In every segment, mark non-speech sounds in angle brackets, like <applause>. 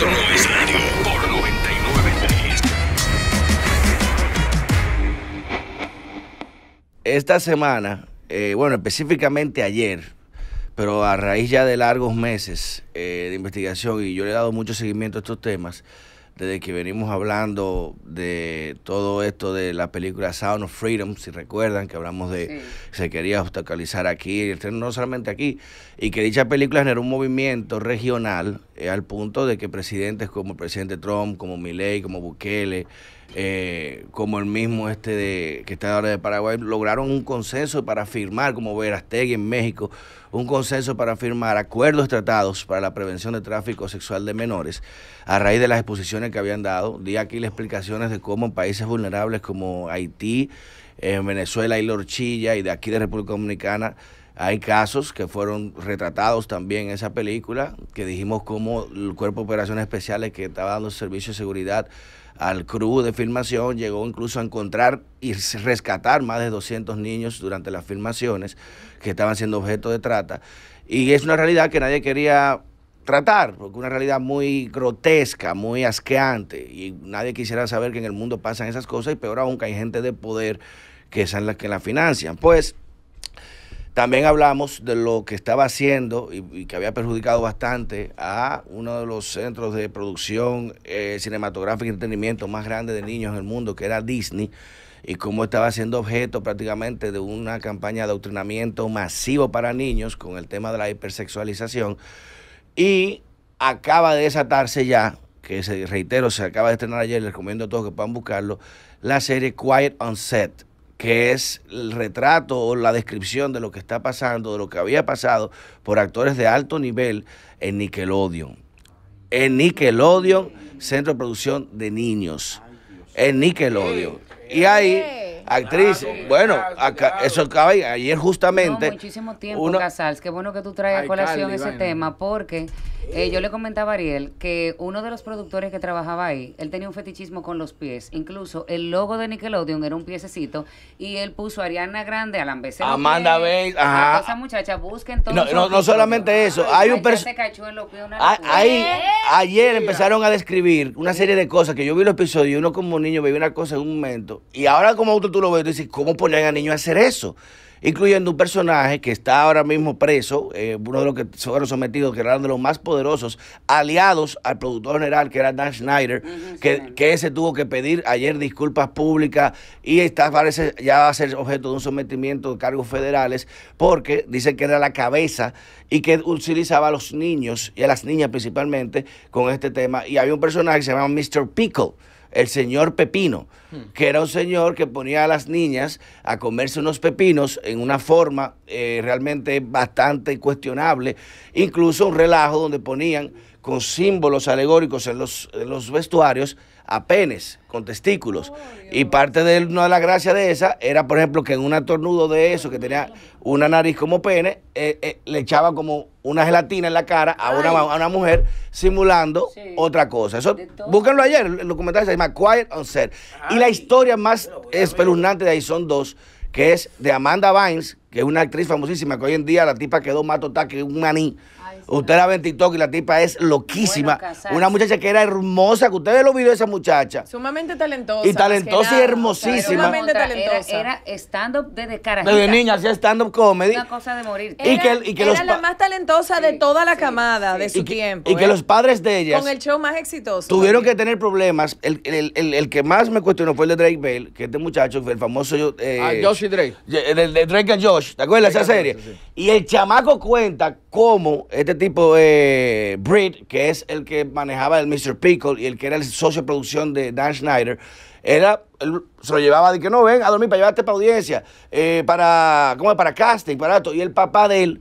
por Esta semana, eh, bueno, específicamente ayer, pero a raíz ya de largos meses eh, de investigación y yo le he dado mucho seguimiento a estos temas, desde que venimos hablando de todo esto de la película Sound of Freedom, si recuerdan que hablamos de que se quería obstaculizar aquí, no solamente aquí, y que dicha película generó un movimiento regional eh, al punto de que presidentes como el presidente Trump, como Milley, como Bukele, eh, como el mismo este de, que está ahora de Paraguay, lograron un consenso para firmar, como Verastegui en México, un consenso para firmar acuerdos tratados para la prevención de tráfico sexual de menores, a raíz de las exposiciones que habían dado. Di aquí las explicaciones de cómo en países vulnerables como Haití, en eh, Venezuela y la y de aquí de República Dominicana, hay casos que fueron retratados también en esa película, que dijimos como el Cuerpo de Operaciones Especiales que estaba dando servicio de seguridad al crew de filmación, llegó incluso a encontrar y rescatar más de 200 niños durante las filmaciones que estaban siendo objeto de trata. Y es una realidad que nadie quería tratar, porque una realidad muy grotesca, muy asqueante, y nadie quisiera saber que en el mundo pasan esas cosas, y peor aún que hay gente de poder que es la que la financian. Pues también hablamos de lo que estaba haciendo y, que había perjudicado bastante a uno de los centros de producción eh, cinematográfica y entretenimiento más grande de niños en el mundo, que era Disney, y cómo estaba siendo objeto prácticamente de una campaña de adoctrinamiento masivo para niños con el tema de la hipersexualización. Y acaba de desatarse ya, que se reitero, se acaba de estrenar ayer, les recomiendo a todos que puedan buscarlo, la serie Quiet on Set que es el retrato o la descripción de lo que está pasando, de lo que había pasado por actores de alto nivel en Nickelodeon. En Nickelodeon, centro de producción de niños. En Nickelodeon. Y ahí Actriz, bueno, acá, eso acaba ayer justamente. muchísimo tiempo, Casals. Qué bueno que tú traigas colación ese tema, porque eh, yo le comentaba a Ariel que uno de los productores que trabajaba ahí, él tenía un fetichismo con los pies. Incluso el logo de Nickelodeon era un piececito y él puso a Ariana Grande, a A Amanda Bates, ajá. Esa muchacha, busquen todo. No, solamente eso. Hay un Ahí, ¿Eh? ayer empezaron a describir una serie de cosas que yo vi los episodios y uno como niño veía una cosa en un momento y ahora como auto lo veo y dices, ¿cómo ponían a niños a hacer eso? Incluyendo un personaje que está ahora mismo preso, eh, uno de los que fueron sometidos, que eran de los más poderosos, aliados al productor general, que era Dan Schneider, que, ese tuvo que pedir ayer disculpas públicas y está, parece ya va a ser objeto de un sometimiento de cargos federales, porque dicen que era la cabeza y que utilizaba a los niños y a las niñas principalmente con este tema. Y había un personaje que se llamaba Mr. Pickle el señor Pepino, hmm. que era un señor que ponía a las niñas a comerse unos pepinos en una forma eh, realmente bastante cuestionable, incluso un relajo donde ponían con símbolos alegóricos en los, los vestuarios a penes con testículos. y parte de una de las gracias de esa era, por ejemplo, que en un atornudo de eso, que tenía una nariz como pene, eh, eh, le echaba como una gelatina en la cara a, una, a una, mujer simulando otra cosa. Eso, búsquenlo ayer, el documental se llama Quiet on Set. Y la historia más espeluznante de ahí son dos, que es de Amanda Vines, que es una actriz famosísima, que hoy en día la tipa quedó más total que un maní. Usted la ve en TikTok y la tipa es loquísima. una muchacha que era hermosa, que ustedes lo vio esa muchacha. Sumamente talentosa. Y talentosa y hermosísima. sumamente talentosa. Era, stand-up desde carajita. De niña hacía stand-up comedy. Una cosa de morir. Y que, era la más talentosa de toda la camada de su tiempo. Y que ¿eh? los padres de ellas. Con el show más exitoso. Tuvieron que tener problemas. El, que más me cuestionó fue el de Drake Bell, que este muchacho, el famoso. Eh, ah, Josh y Drake. De, de Drake and Josh. ¿Te acuerdas de esa serie? Y el chamaco cuenta cómo este tipo, eh, Britt, que es el que manejaba el Mr. Pickle y el que era el socio de producción de Dan Schneider, era, se lo llevaba de que no, ven a dormir para llevarte para audiencia, eh, para, ¿cómo es? Para casting, para esto. Y el papá de él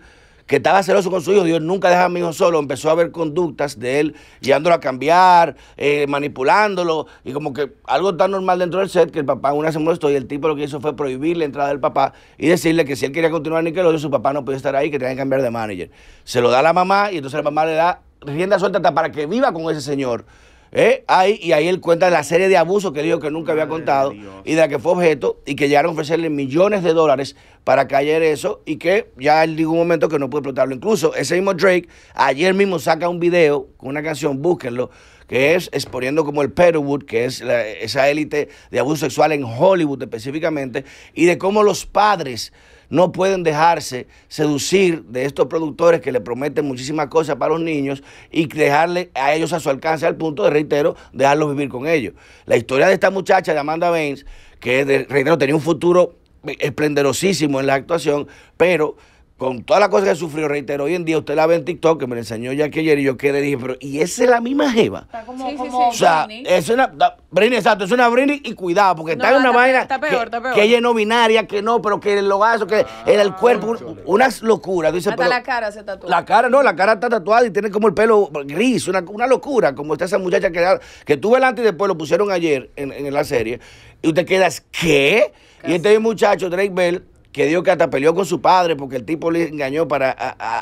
que estaba celoso con su hijo, Dios nunca deja a mi hijo solo, empezó a ver conductas de él llevándolo a cambiar, eh, manipulándolo, y como que algo tan normal dentro del set que el papá una se molestó y el tipo lo que hizo fue prohibir la entrada del papá y decirle que si él quería continuar en Nickelodeon, su papá no podía estar ahí, que tenía que cambiar de manager. Se lo da a la mamá y entonces la mamá le da rienda suelta hasta para que viva con ese señor eh, ahí, y ahí él cuenta la serie de abusos que dijo que nunca había contado y de la que fue objeto y que llegaron a ofrecerle millones de dólares para caer eso y que ya él dijo un momento que no puede explotarlo. Incluso ese mismo Drake ayer mismo saca un video con una canción, búsquenlo, que es exponiendo como el wood que es esa élite de abuso sexual en Hollywood específicamente, y de cómo los padres no pueden dejarse seducir de estos productores que le prometen muchísimas cosas para los niños y dejarle a ellos a su alcance al punto de, reitero, dejarlos vivir con ellos. La historia de esta muchacha, de Amanda Baines, que, reitero, tenía un futuro esplendorosísimo en la actuación, pero con todas las cosas que sufrió, reitero, hoy en día usted la ve en TikTok, que me la enseñó ya que ayer y yo quedé, dije, pero ¿y esa es la misma jeva? sí, O sea, es una, Brini, exacto, es una Brini, y cuidado, porque está en una vaina que, está ella no binaria, que no, pero que el hogazo, que ah, era el cuerpo, unas locuras. Dice, Hasta pero, la cara se tatúa. La cara, no, la cara está tatuada y tiene como el pelo gris, una, locura, como está esa muchacha que, que tuve delante y después lo pusieron ayer en, la serie, y usted quedas, ¿qué? Y este muchacho, Drake Bell, que dijo que hasta peleó con su padre porque el tipo le engañó para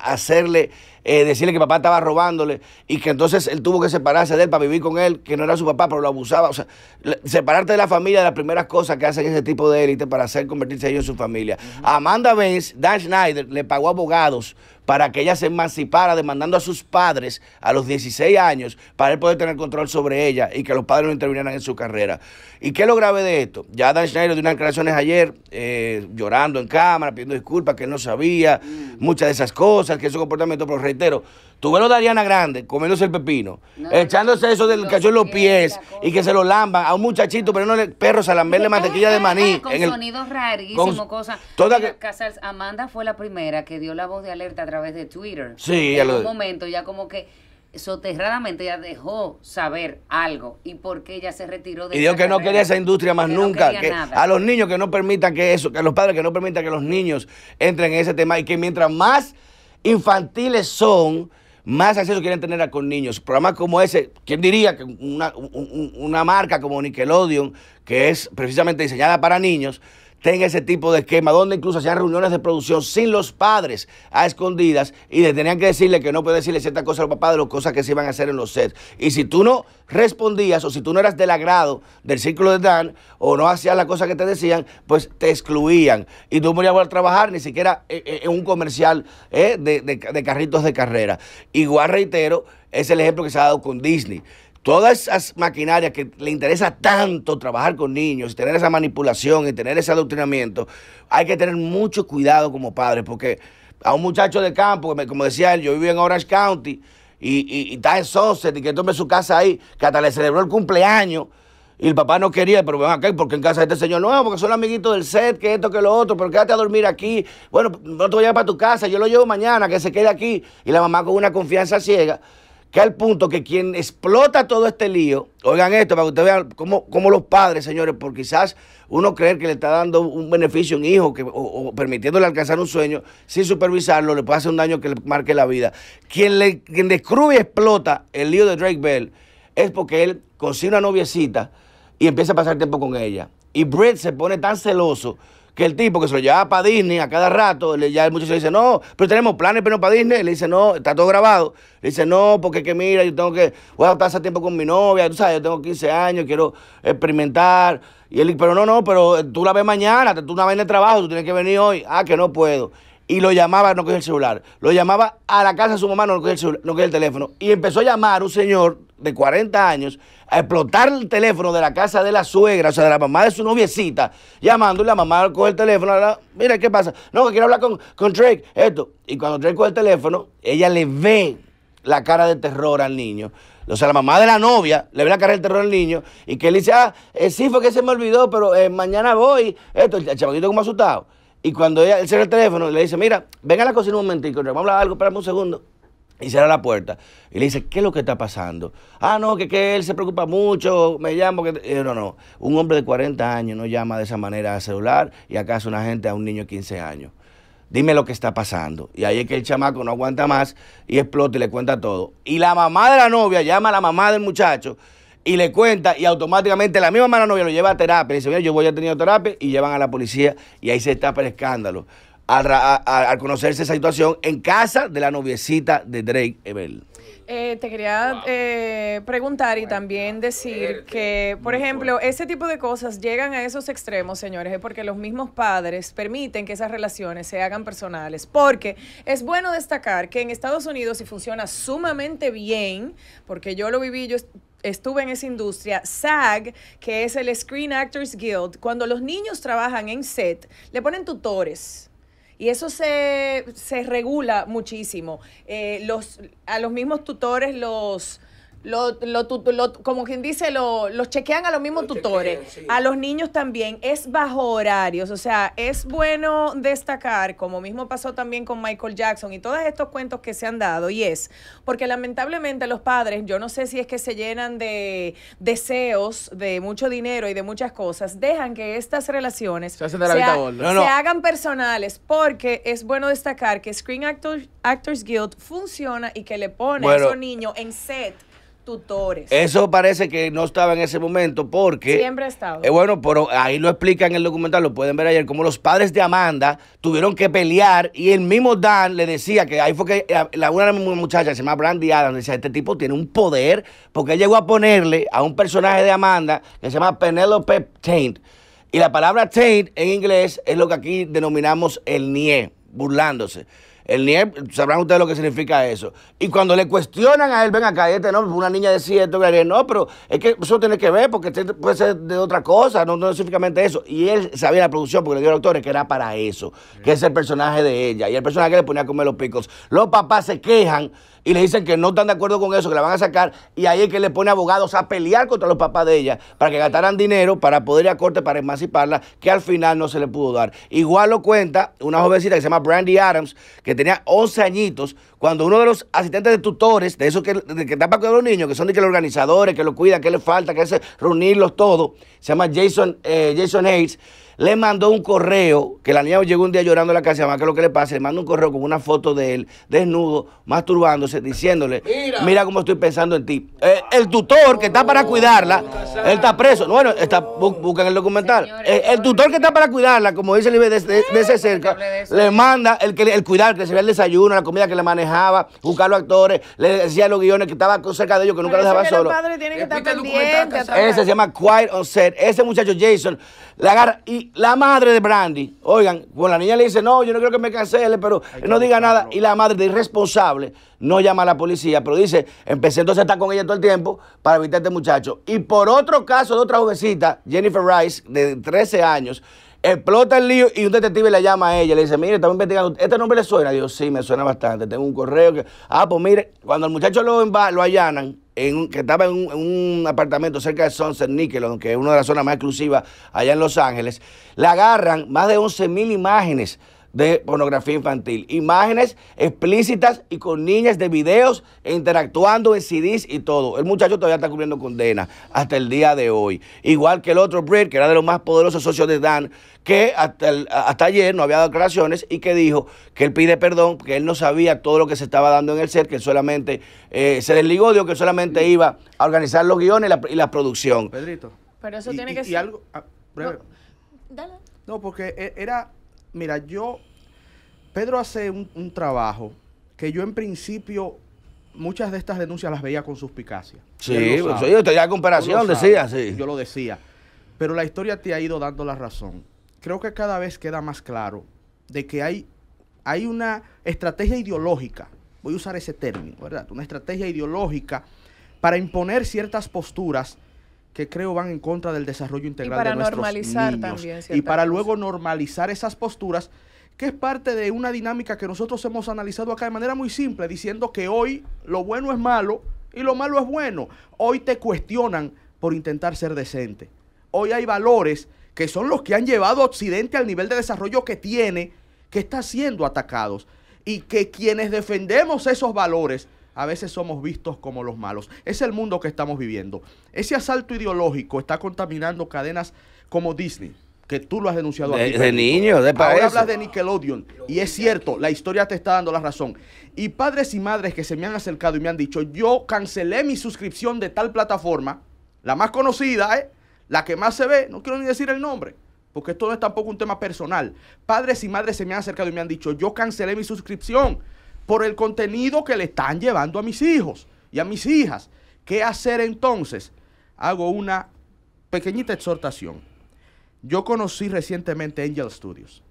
hacerle, eh, decirle que papá estaba robándole y que entonces él tuvo que separarse de él para vivir con él, que no era su papá, pero lo abusaba. O sea, separarte de la familia es la primeras cosas que hacen ese tipo de élite para hacer convertirse ellos en su familia. Amanda Benz, Dan Schneider, le pagó abogados para que ella se emancipara demandando a sus padres a los 16 años para él poder tener control sobre ella y que los padres no intervinieran en su carrera. ¿Y qué es lo grave de esto? Ya Dan Schneider dio unas declaraciones ayer eh, llorando en cámara, pidiendo disculpas, que no sabía mm. muchas de esas cosas, que su comportamiento, pero reitero, Tú ves lo de Ariana Grande comiéndose el pepino, echándose eso del cachorro en los pies y que se lo lamban a un muchachito, pero no le perro se mantequilla de maní. Con en sonidos rarísimos, cosas. Amanda fue la primera que dio la voz de alerta a través de Twitter. Sí, en un momento ya como que soterradamente ya dejó saber algo y por qué ella se retiró de y dijo que no quería esa industria más nunca a los niños que no permitan que eso que a los padres que no permitan que los niños entren en ese tema y que mientras más infantiles son más acceso quieren tener con niños. Programas como ese, ¿quién diría que una, una marca como Nickelodeon, que es precisamente diseñada para niños, tenga ese tipo de esquema, donde incluso hacían reuniones de producción sin los padres a escondidas y le tenían que decirle que no puede decirle ciertas cosas los papás de las cosas que se iban a hacer en los sets. Y si tú no respondías o si tú no eras del agrado del círculo de Dan o no hacías las cosas que te decían, pues te excluían y tú no podías volver a trabajar ni siquiera eh, eh, en un comercial eh, de, de carritos de carrera. Igual reitero, es el ejemplo que se ha dado con Disney todas esas maquinarias que le interesa tanto trabajar con niños, tener esa manipulación y tener ese adoctrinamiento, hay que tener mucho cuidado como padres, porque a un muchacho de campo, como decía él, yo vivo en Orange County y, está en Sunset y que tome su casa ahí, que hasta le celebró el cumpleaños. Y el papá no quería, pero ven acá, porque en casa de este señor, nuevo porque son amiguitos del set, que esto, que lo otro, pero quédate a dormir aquí. Bueno, no te voy a llevar para tu casa, yo lo llevo mañana, que se quede aquí. Y la mamá con una confianza ciega que al punto que quien explota todo este lío, oigan esto para que ustedes vean cómo, los padres, señores, por quizás uno creer que le está dando un beneficio a un hijo que, o, permitiéndole alcanzar un sueño sin supervisarlo, le puede hacer un daño que le marque la vida. Quien, le, y explota el lío de Drake Bell es porque él consigue una noviecita y empieza a pasar tiempo con ella. Y Brett se pone tan celoso que el tipo que se lo lleva para Disney a cada rato, le, ya el muchacho le dice, no, pero tenemos planes, pero no para Disney. Le dice, no, está todo grabado. Le dice, no, porque que mira, yo tengo que, voy a pasar tiempo con mi novia, tú sabes, yo tengo 15 años, quiero experimentar. Y él, pero no, no, pero tú la ves mañana, tú una vez en el trabajo, tú tienes que venir hoy. Ah, que no puedo y lo llamaba, no cogía el celular. Lo llamaba a la casa de su mamá, no cogía el, no el teléfono. Y empezó a llamar un señor de 40 años a explotar el teléfono de la casa de la suegra, o sea, de la mamá de su noviecita, llamándole, la mamá coge el teléfono, mira qué pasa, no, que quiero hablar con, con Drake, esto. Y cuando Drake coge el teléfono, ella le ve la cara de terror al niño. O sea, la mamá de la novia le ve la cara de terror al niño y que él dice, ah, eh, sí fue que se me olvidó, pero eh, mañana voy. Esto, el chavalito como asustado. Y cuando ella, él cierra el teléfono, le dice, mira, ven a la cocina un momentico, vamos a hablar algo, espérame un segundo. Y cierra la puerta. Y le dice, ¿qué es lo que está pasando? Ah, no, que, que él se preocupa mucho, me llamo. Que... Yo, no, no, un hombre de 40 años no llama de esa manera a celular y acaso una gente a un niño de 15 años. Dime lo que está pasando. Y ahí es que el chamaco no aguanta más y explota y le cuenta todo. Y la mamá de la novia llama a la mamá del muchacho y le cuenta y automáticamente la misma mala novia lo lleva a terapia. Y dice, mira, yo voy a tener terapia y llevan a la policía y ahí se está el escándalo. Al, conocerse esa situación en casa de la noviecita de Drake Ebel. Eh, te quería eh, preguntar y también eh, decir que, por ejemplo, ese tipo de cosas llegan a esos extremos, señores, es porque los mismos padres permiten que esas relaciones se hagan personales. Porque es bueno destacar que en Estados Unidos, si funciona sumamente bien, porque yo lo viví, yo estuve en esa industria, SAG, que es el Screen Actors Guild, cuando los niños trabajan en set, le ponen tutores. Y eso se, regula muchísimo. Eh, los, a los mismos tutores los lo, lo, como quien dice, los chequean a los mismos tutores, a los niños también, es bajo horarios, o sea, es bueno destacar, como mismo pasó también con Michael Jackson y todos estos cuentos que se han dado, y es, porque lamentablemente los padres, yo no sé si es que se llenan de deseos, de mucho dinero y de muchas cosas, dejan que estas relaciones se, hagan personales, porque es bueno destacar que Screen Actors, Actors Guild funciona y que le pone a esos niños en set tutores. Eso parece que no estaba en ese momento porque... Siempre ha estado. Eh, bueno, pero ahí lo explica en el documental, lo pueden ver ayer, como los padres de Amanda tuvieron que pelear y el mismo Dan le decía que ahí fue que eh, la, una muchacha se llama Brandy Adams decía, este tipo tiene un poder porque llegó a ponerle a un personaje de Amanda que se llama Penelope Taint. Y la palabra taint en inglés es lo que aquí denominamos el nie, burlándose. El NIEP, sabrán ustedes lo que significa eso. Y cuando le cuestionan a él, ven acá, este no, una niña de siete no, pero es que eso tiene que ver porque este puede ser de otra cosa, no, específicamente eso. Y él sabía la producción porque le dio a los que era para eso, que es el personaje de ella. Y el personaje que le ponía a comer los picos. Los papás se quejan y le dicen que no están de acuerdo con eso, que la van a sacar, y ahí es que le pone abogados a pelear contra los papás de ella para que gastaran dinero para poder ir a corte para emanciparla, que al final no se le pudo dar. Igual lo cuenta una jovencita que se llama Brandy Adams, que tenía 11 añitos, cuando uno de los asistentes de tutores, de esos que, de que están para cuidar a los niños, que son de que los organizadores, que los cuidan, que les falta, que es reunirlos todos, se llama Jason, eh, Jason Hayes le mandó un correo, que la niña llegó un día llorando a la casa, más que lo que le pasa, le manda un correo con una foto de él desnudo, masturbándose, diciéndole, mira, cómo estoy pensando en ti. Eh, el tutor que está para cuidarla, él está preso, bueno, está, buscan el documental. Eh, el, tutor que está para cuidarla, como dice el IBE de, cerca, le manda el, que, el cuidar, que se ve el desayuno, la comida que le manejaba, buscar los actores, le decía los guiones que estaba cerca de ellos, que nunca lo dejaba solo. Ese se llama Quiet on Set. Ese muchacho Jason, le agarra y la madre de Brandy, oigan, bueno, la niña le dice, no, yo no creo que me cancele, pero no diga nada. Y la madre de irresponsable no llama a la policía, pero dice, empecé entonces a estar con ella todo el tiempo para evitar a este muchacho. Y por otro caso de otra jovencita, Jennifer Rice, de 13 años, explota el lío y un detective le llama a ella, le dice, mire, estamos investigando, ¿este nombre le suena? Digo, sí, me suena bastante, tengo un correo que, ah, pues mire, cuando el muchacho lo, lo allanan, que estaba en un, apartamento cerca de Sunset Nickelodeon, que es una de las zonas más exclusivas allá en Los Ángeles, la agarran más de 11 mil imágenes de pornografía infantil. Imágenes explícitas y con niñas de videos interactuando en CDs y todo. El muchacho todavía está cubriendo condena hasta el día de hoy. Igual que el otro Brit, que era de los más poderosos socios de Dan, que hasta, ayer no había dado declaraciones y que dijo que él pide perdón, que él no sabía todo lo que se estaba dando en el set, que él solamente eh, se desligó, dijo que solamente iba a organizar los guiones y la, producción. Pedrito. Pero eso tiene que ser. algo. Ah, no, porque e, era. Mira, yo Pedro hace un, trabajo que yo en principio muchas de estas denuncias las veía con suspicacia. Sí, pues, yo decía, sí. Yo lo decía. Pero la historia te ha ido dando la razón. Creo que cada vez queda más claro de que hay, hay una estrategia ideológica, voy a usar ese término, ¿verdad? Una estrategia ideológica para imponer ciertas posturas que creo van en contra del desarrollo integral y para de nuestros normalizar y para luego normalizar esas posturas que es parte de una dinámica que nosotros hemos analizado acá de manera muy simple, diciendo que hoy lo bueno es malo y lo malo es bueno. Hoy te cuestionan por intentar ser decente. Hoy hay valores que son los que han llevado a Occidente al nivel de desarrollo que tiene, que está siendo atacados. Y que quienes defendemos esos valores a veces somos vistos como los malos. Es el mundo que estamos viviendo. Ese asalto ideológico está contaminando cadenas como Disney, que tú lo has denunciado de, aquí. niño, de Ahora hablas de Nickelodeon. Y es cierto, la historia te está dando la razón. Y padres y madres que se me han acercado y me han dicho, yo cancelé mi suscripción de tal plataforma, la más conocida, ¿eh? la que más se ve, no quiero ni decir el nombre, porque esto no es tampoco un tema personal. Padres y madres se me han acercado y me han dicho, yo cancelé mi suscripción por el contenido que le están llevando a mis hijos y a mis hijas. ¿Qué hacer entonces? Hago una pequeñita exhortación yo conocí recientemente Angel Studios.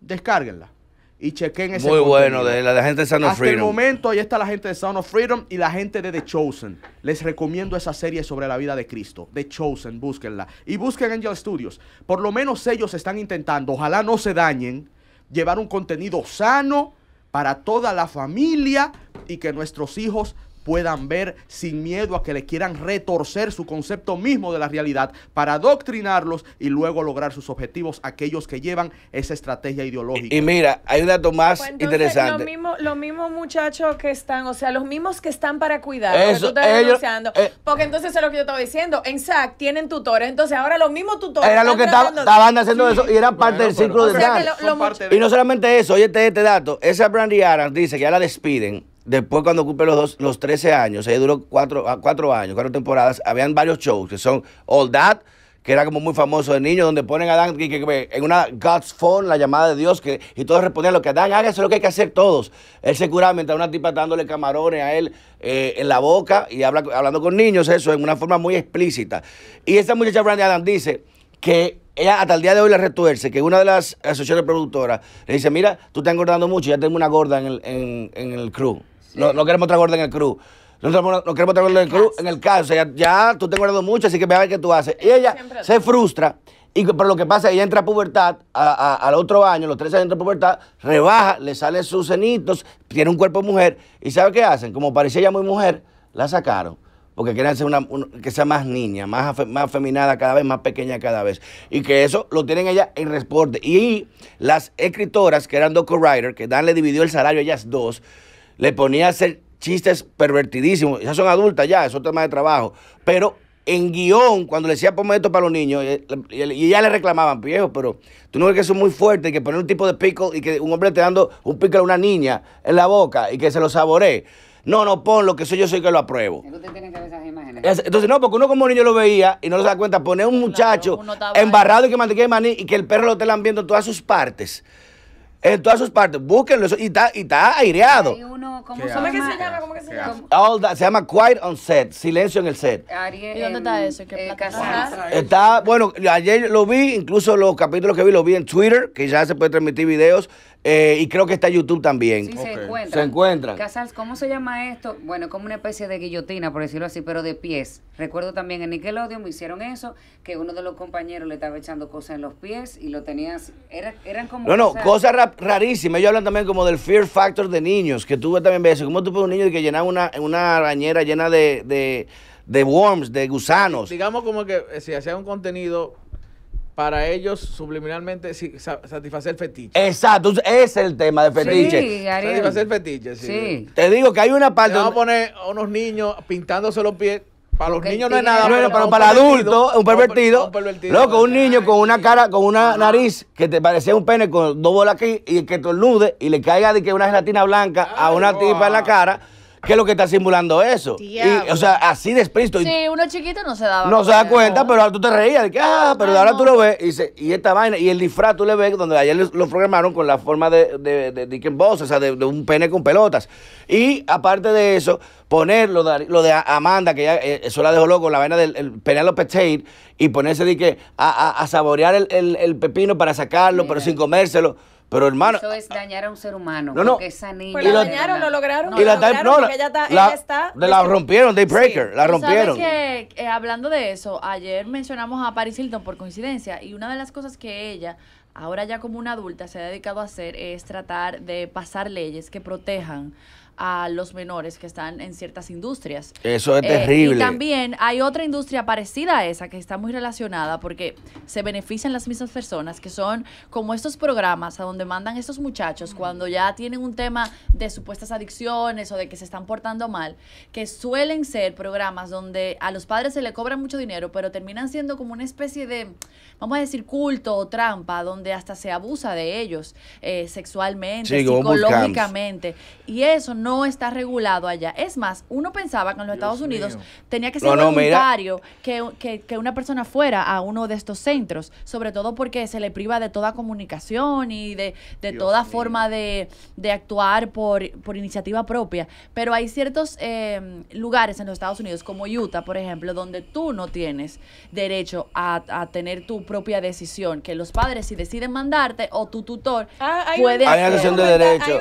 Descárguenla y chequen ese Muy bueno, de la, gente de Sound of Hasta el momento, ahí está la gente de Sound of Freedom y la gente de The Chosen. Les recomiendo esa serie sobre la vida de Cristo. The Chosen, búsquenla. Y busquen Angel Studios. Por lo menos ellos están intentando, ojalá no se dañen, llevar un contenido sano para toda la familia y que nuestros hijos puedan ver sin miedo a que le quieran retorcer su concepto mismo de la realidad para adoctrinarlos y luego lograr sus objetivos aquellos que llevan esa estrategia ideológica. Y, mira, hay un dato más pues interesante. Los mismos muchachos que están, o sea, los mismos que están para cuidar, Eso, eh, porque entonces es lo que yo estaba diciendo. En SAC tienen tutores, entonces ahora los mismos tutores. Era lo que estaban haciendo eso y eran parte del ciclo de, o Y no solamente eso, oye, este, este dato, esa Brandy Adams dice que ya la despiden Después, cuando cumple los, los 13 años, ahí duró cuatro, ah, cuatro años, cuatro temporadas, habían varios shows que son All That, que era como muy famoso de niños donde ponen a Dan en una God's Phone, la llamada de Dios, que, y todos respondían lo que Dan haga, eso es lo que hay que hacer todos. Él se curaba mientras una tipa dándole camarones a él eh, en la boca y habla, hablando con niños, eso, en una forma muy explícita. Y esta muchacha Brandy Adam dice que ella hasta el día de hoy le retuerce, que una de las asociaciones productoras le dice, mira, tú estás engordando mucho, ya tengo una gorda en el, en el crew. No, queremos otra gorda en el cruz No, queremos otra gorda en el club, en el caso. Ya, ya tú te guardado mucho, así que ve a ver qué tú haces. Y ella se frustra. Y, por lo que pasa es ella entra a pubertad al otro año, los tres años entra pubertad, rebaja, le salen sus cenitos, tiene un cuerpo de mujer. ¿Y sabe qué hacen? Como parecía ella muy mujer, la sacaron. Porque quieren hacer una, que sea más niña, más, más afeminada cada vez, más pequeña cada vez. Y que eso lo tienen ella en reporte. Y las escritoras, que eran dos co-writers, que Dan le dividió el salario a ellas dos, le ponía a hacer chistes pervertidísimos. ya son adultas ya, eso es tema de trabajo. Pero en guión, cuando le decía ponme esto para los niños, y ya le reclamaban, viejo, pero tú no ves que eso es muy fuerte, que poner un tipo de pico y que un hombre te dando un pico a una niña en la boca y que se lo saboree. No, no, lo que soy yo soy que lo apruebo. Entonces no, porque uno como niño lo veía y no se da cuenta, poner un muchacho embarrado y que mantequilla maní y que el perro lo esté lambiendo todas sus partes. En todas sus partes. Búsquenlo. y, está, está aireado. uno, ¿cómo, se llama? se llama? que se llama? se llama Quiet on Set. Silencio en el set. ¿Y dónde está eso? ¿Qué eh, ah, Está, bueno, ayer lo vi, incluso los capítulos que vi lo vi en Twitter, que ya se puede transmitir videos. Eh, y creo que está YouTube también. se encuentra Se Casals, ¿cómo se llama esto? Bueno, como una especie de guillotina, por decirlo así, pero de pies. Recuerdo también en Nickelodeon me hicieron eso, que uno de los compañeros le estaba echando cosas en los pies y lo tenías. Era, eran como. No, no, cosas, rarísimas. Ellos hablan también como del fear factor de niños, que tuve también ves eso. ¿Cómo tú puedes un niño que llenaba una, una arañera llena de, de, de worms, de gusanos? Digamos como que eh, si hacía un contenido para ellos subliminalmente satisfacer fetiche. Exacto, ese es el tema de fetiche. Satisfacer fetiche, sí. Te digo que hay una parte. Vamos a poner a unos niños pintándose los pies. Para los niños no es nada bueno, pero para adultos, un pervertido. Un pervertido loco, un niño con una cara, con una nariz que te parecía un pene con dos bolas aquí y que te tornude y le caiga de que una gelatina blanca a una tipa en la cara ¿Qué es lo que está simulando eso? Y, o sea, así despresto. Sí, uno chiquito no se daba No se da cuenta, pero ahora tú te reías de que, ah, ah pero ahora tú lo ves y, esta vaina, y el disfraz tú le ves, donde ayer lo programaron con la forma de, de, de Dick Boss, o sea, de, un pene con pelotas. Y aparte de eso, poner lo de, lo de Amanda, que ya eh, eso la dejó loco, la vaina del pene los Tate, y ponerse de a, a, saborear el, el, pepino para sacarlo, pero sin comérselo. Pero hermano. Eso es dañar a un ser humano. No, no. esa niña. Pues la dañaron, lo lograron. y la, está no, ella la, está la, rompieron, daybreaker. La rompieron. que, eh, hablando de eso, ayer mencionamos a Paris Hilton por coincidencia. Y una de las cosas que ella, ahora ya como una adulta, se ha dedicado a hacer es tratar de pasar leyes que protejan a los menores que están en ciertas industrias. Eso es eh, terrible. y también hay otra industria parecida a esa que está muy relacionada porque se benefician las mismas personas que son como estos programas a donde mandan estos muchachos cuando ya tienen un tema de supuestas adicciones o de que se están portando mal, que suelen ser programas donde a los padres se le cobra mucho dinero, pero terminan siendo como una especie de, vamos a decir, culto o trampa donde hasta se abusa de ellos eh, sexualmente, psicológicamente. Y eso no está regulado allá. Es más, uno pensaba que en los Estados Unidos tenía que ser voluntario que, una persona fuera a uno de estos centros, sobre todo porque se le priva de toda comunicación y de, de toda forma de, de actuar por, por, iniciativa propia. Pero hay ciertos eh, lugares en los Estados Unidos, como Utah, por ejemplo, donde tú no tienes derecho a, tener tu propia decisión, que los padres si deciden mandarte o tu tutor ah, puede... Hay, un, de derecho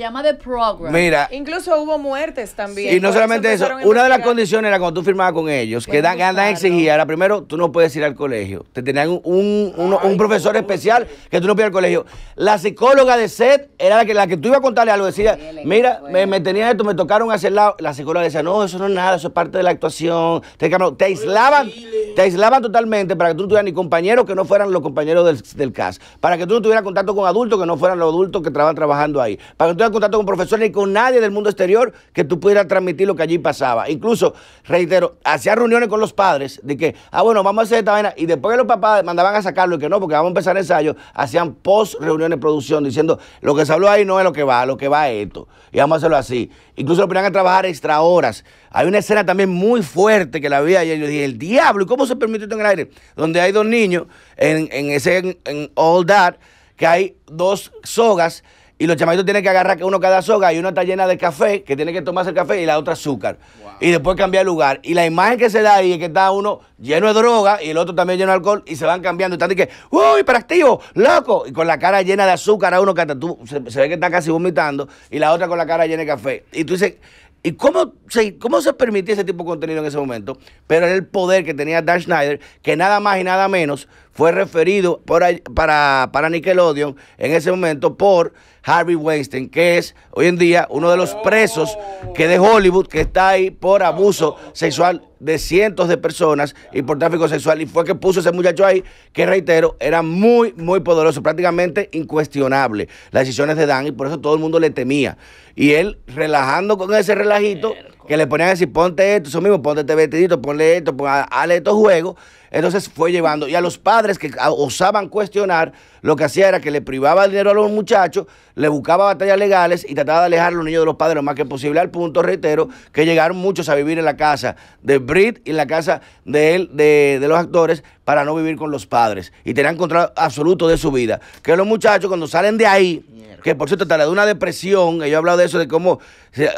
llama de Program. Mira. Incluso hubo muertes también. y no solamente eso, una de las condiciones era cuando tú firmabas con ellos, que Dan, Dan exigía, era primero, tú no puedes ir al colegio. Te tenían un, un, profesor especial que tú no puedes al colegio. La psicóloga de SET era la que, la que tú ibas a contarle algo, decía, mira, me, me tenían esto, me tocaron hacia el lado. La psicóloga decía, no, eso no es nada, eso es parte de la actuación. Te, te aislaban, te aislaban totalmente para que tú no tuvieras ni compañeros que no fueran los compañeros del, del CAS, para que tú no tuvieras contacto con adultos que no fueran los adultos que estaban trabajando ahí, para que tú contacto con profesores ni con nadie del mundo exterior que tú pudieras transmitir lo que allí pasaba. Incluso, reitero, hacía reuniones con los padres de que, ah, bueno, vamos a hacer esta vaina. Y después que los papás mandaban a sacarlo y que no, porque vamos a empezar el ensayo, hacían post reuniones de producción diciendo, lo que se habló ahí no es lo que va, lo que va es esto. Y vamos a hacerlo así. Incluso lo ponían a trabajar extra horas. Hay una escena también muy fuerte que la vi ayer. Yo dije, el diablo, ¿y cómo se permite esto en el aire? Donde hay dos niños en, ese, en All That, que hay dos sogas y los chamaitos tienen que agarrar que uno cada soga y una está llena de café, que tiene que tomarse el café y la otra azúcar. Y después cambiar el lugar. Y la imagen que se da ahí es que está uno lleno de droga y el otro también lleno de alcohol y se van cambiando. Y están de que, ¡uy, hiperactivo, loco! Y con la cara llena de azúcar a uno que hasta tú se, ve que está casi vomitando y la otra con la cara llena de café. Y tú dices, ¿y cómo se, cómo se permitía ese tipo de contenido en ese momento? Pero era el poder que tenía Dan Schneider, que nada más y nada menos fue referido por, para, para Nickelodeon en ese momento por Harvey Weinstein, que es hoy en día uno de los presos que de Hollywood que está ahí por abuso sexual de cientos de personas y por tráfico sexual. Y fue que puso ese muchacho ahí, que reitero, era muy, muy poderoso, prácticamente incuestionable las decisiones de Dan y por eso todo el mundo le temía. Y él relajando con ese relajito que le ponían a decir, ponte esto, eso mismo, ponte este vestidito, ponle esto, hazle estos juegos. Entonces fue llevando. Y a los padres que osaban cuestionar, lo que hacía era que le privaba el dinero a los muchachos, le buscaba batallas legales y trataba de alejar a los niños de los padres lo más que posible, al punto, reitero, que llegaron muchos a vivir en la casa de Brit y en la casa de él, de, de los actores, para no vivir con los padres y tenían control absoluto de su vida. Que los muchachos cuando salen de ahí, que por cierto, tal de una depresión, yo he hablado de eso, de cómo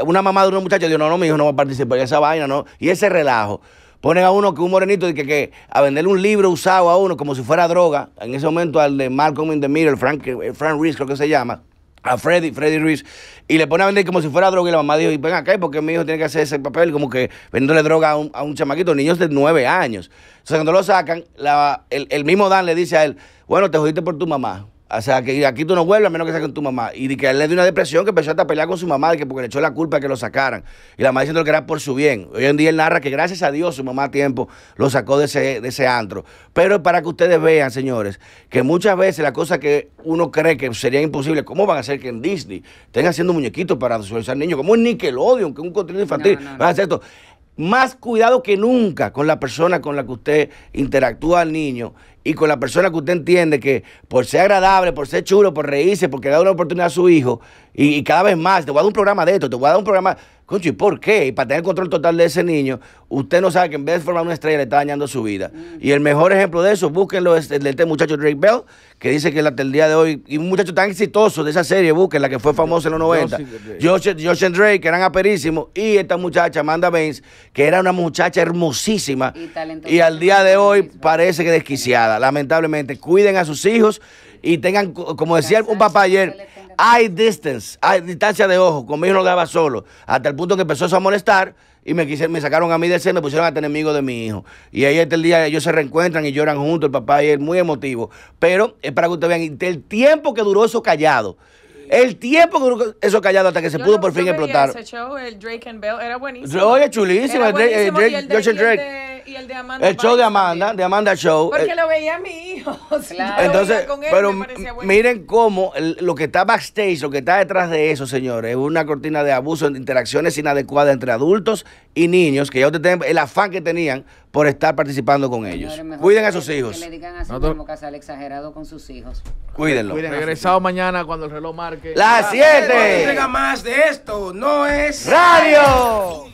una mamá de un muchacho dijo, no, no, mi hijo no va a participar en esa vaina, ¿no? Y ese relajo. Ponen a uno que un morenito y que, a venderle un libro usado a uno como si fuera droga. En ese momento al de Malcolm in the Middle, Frank, Frank Reese creo que se llama. A Freddy, Freddy Ruiz, y le pone a vender como si fuera droga. Y la mamá dijo: Ven acá, porque mi hijo tiene que hacer ese papel, como que vendiéndole droga a un, chamaquito, niños de nueve años. Entonces, cuando lo sacan, el, el mismo Dan le dice a él: Bueno, te jodiste por tu mamá. O sea, que aquí tú no vuelves a menos que saquen tu mamá. Y que él le dio una depresión que empezó hasta a pelear con su mamá que porque le echó la culpa que lo sacaran. Y la mamá diciendo que era por su bien. Hoy en día él narra que gracias a Dios su mamá a tiempo lo sacó de ese, antro. Pero para que ustedes vean, señores, que muchas veces la cosa que uno cree que sería imposible, ¿cómo van a hacer que en Disney estén haciendo muñequitos para socializar niños? ¿Cómo es Nickelodeon, que es un contenido infantil, no, van a hacer esto más cuidado que nunca con la persona con la que usted interactúa al niño y con la persona que usted entiende que por ser agradable, por ser chulo, por reírse, porque le da una oportunidad a su hijo y, y cada vez más, te voy a dar un programa de esto, te voy a dar un programa, ¿y por qué? Y para tener control total de ese niño, usted no sabe que en vez de formar una estrella le está dañando su vida. Mm. Y el mejor ejemplo de eso, búsquenlo, de este muchacho Drake Bell, que dice que hasta el día de hoy, y un muchacho tan exitoso de esa serie, búsquenla, que fue famosa en los 90. Josh, Josh and Drake, que eran aperísimos, y esta muchacha, Amanda Baines, que era una muchacha hermosísima. Y, y al día de hoy parece que desquiciada, lamentablemente. Cuiden a sus hijos y tengan, como decía un papá ayer, hay distance, hay distancia de ojo. hijo no daba solo. Hasta el punto que empezó eso a molestar y me, me sacaron a mí de ser, me pusieron a tener amigo de mi hijo. Y ahí este el día ellos se reencuentran y lloran juntos, el papá y él, muy emotivo. Pero es para que ustedes vean el tiempo que duró eso callado. El tiempo que duró eso callado hasta que se pudo por fin explotar. Ese show, el Drake and Bell, era buenísimo. Oye, chulísimo. Drake y el de Amanda. El show de Amanda, de Amanda Show. Porque eh, lo veía a mi hijo. <laughs> Entonces, pero miren cómo lo que está backstage, lo que está detrás de eso, señores, es una cortina de abuso, de interacciones inadecuadas entre adultos y niños, que ya ustedes tienen el afán que tenían por estar participando con ellos. Cuiden a sus hijos. No le digan así exagerado con sus hijos. Cuídenlo. Regresado mañana cuando el reloj marque. Las 7. Ah, no más de esto. No es. Radio.